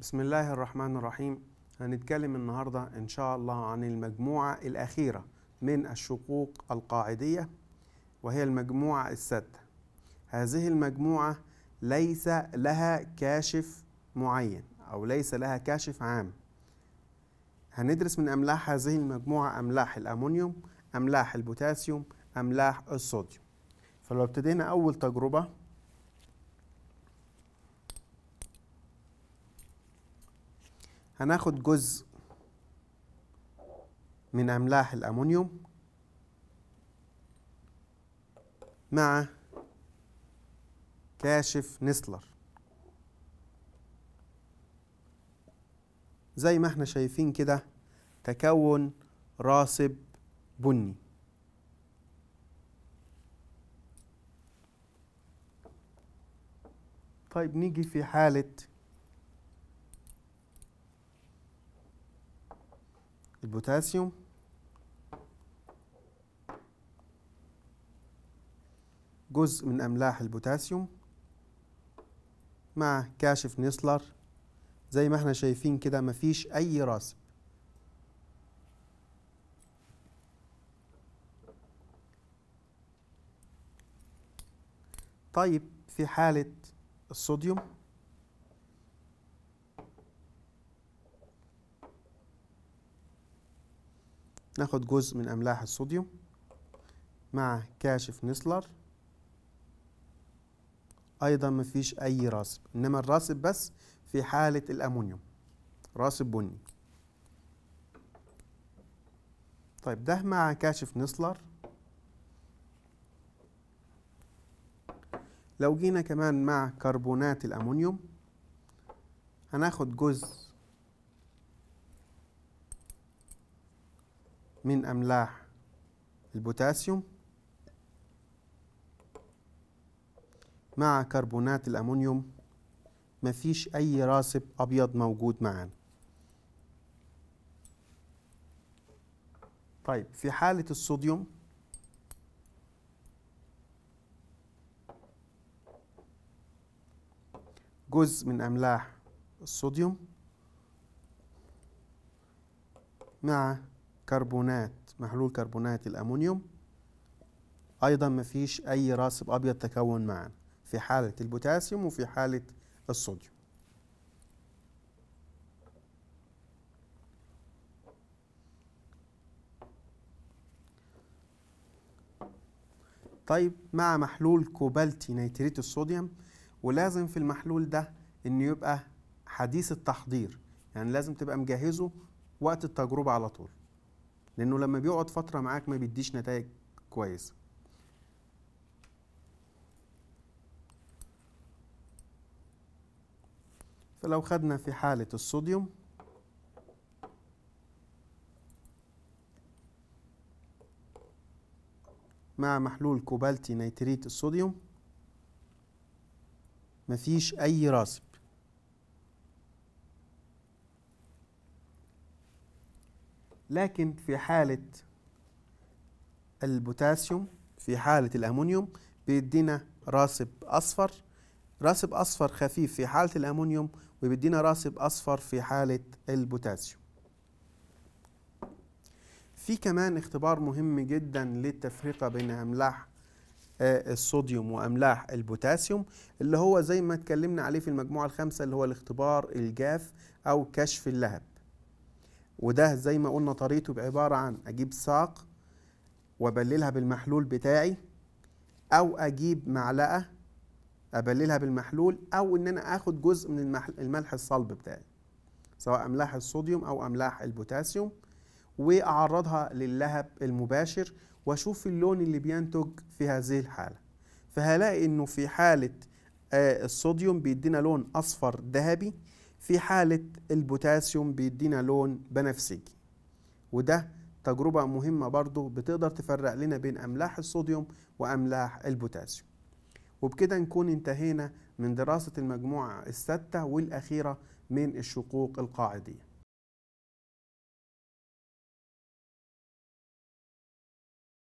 بسم الله الرحمن الرحيم هنتكلم النهاردة إن شاء الله عن المجموعة الأخيرة من الشقوق القاعدية وهي المجموعة السادة هذه المجموعة ليس لها كاشف معين أو ليس لها كاشف عام هندرس من أملاح هذه المجموعة أملاح الأمونيوم أملاح البوتاسيوم أملاح الصوديوم فلو ابتدينا أول تجربة هناخد جزء من أملاح الأمونيوم مع كاشف نسلر زي ما احنا شايفين كده تكون راسب بني طيب نيجي في حالة البوتاسيوم جزء من أملاح البوتاسيوم مع كاشف نيسلر زي ما احنا شايفين كده مفيش أي راسب طيب في حالة الصوديوم ناخد جزء من أملاح الصوديوم مع كاشف نسلر أيضا مفيش أي راسب إنما الراسب بس في حالة الأمونيوم راسب بني طيب ده مع كاشف نسلر لو جينا كمان مع كربونات الأمونيوم هناخد جزء من أملاح البوتاسيوم مع كربونات الأمونيوم مفيش أي راسب أبيض موجود معانا طيب في حالة الصوديوم جزء من أملاح الصوديوم مع كربونات محلول كربونات الأمونيوم أيضا مفيش أي راسب أبيض تكون معا في حالة البوتاسيوم وفي حالة الصوديوم طيب مع محلول كوبالتي نيتريت الصوديوم ولازم في المحلول ده انه يبقى حديث التحضير يعني لازم تبقى مجهزه وقت التجربة على طول لانه لما بيقعد فتره معاك ما بيديش نتائج كويسه فلو خدنا في حالة الصوديوم مع محلول كوبالتي نيتريت الصوديوم مفيش أي راسب لكن في حالة البوتاسيوم في حالة الأمونيوم بيدينا راسب أصفر راسب أصفر خفيف في حالة الأمونيوم وبيدينا راسب أصفر في حالة البوتاسيوم في كمان اختبار مهم جدا للتفرقة بين أملاح آه، الصوديوم وأملاح البوتاسيوم اللي هو زي ما اتكلمنا عليه في المجموعة الخامسة اللي هو الاختبار الجاف أو كشف اللهب وده زي ما قلنا طريقته بعبارة عن أجيب ساق وأبللها بالمحلول بتاعي أو أجيب معلقة أبللها بالمحلول أو إن أنا آخد جزء من الملح الصلب بتاعي سواء أملاح الصوديوم أو أملاح البوتاسيوم وأعرضها للهب المباشر وأشوف اللون اللي بينتج في هذه الحالة فهلاقي إنه في حالة آه، الصوديوم بيدينا لون أصفر ذهبي في حالة البوتاسيوم بيدينا لون بنفسجي وده تجربة مهمة برضو بتقدر تفرق لنا بين أملاح الصوديوم وأملاح البوتاسيوم وبكده نكون انتهينا من دراسة المجموعة الستة والأخيرة من الشقوق القاعدية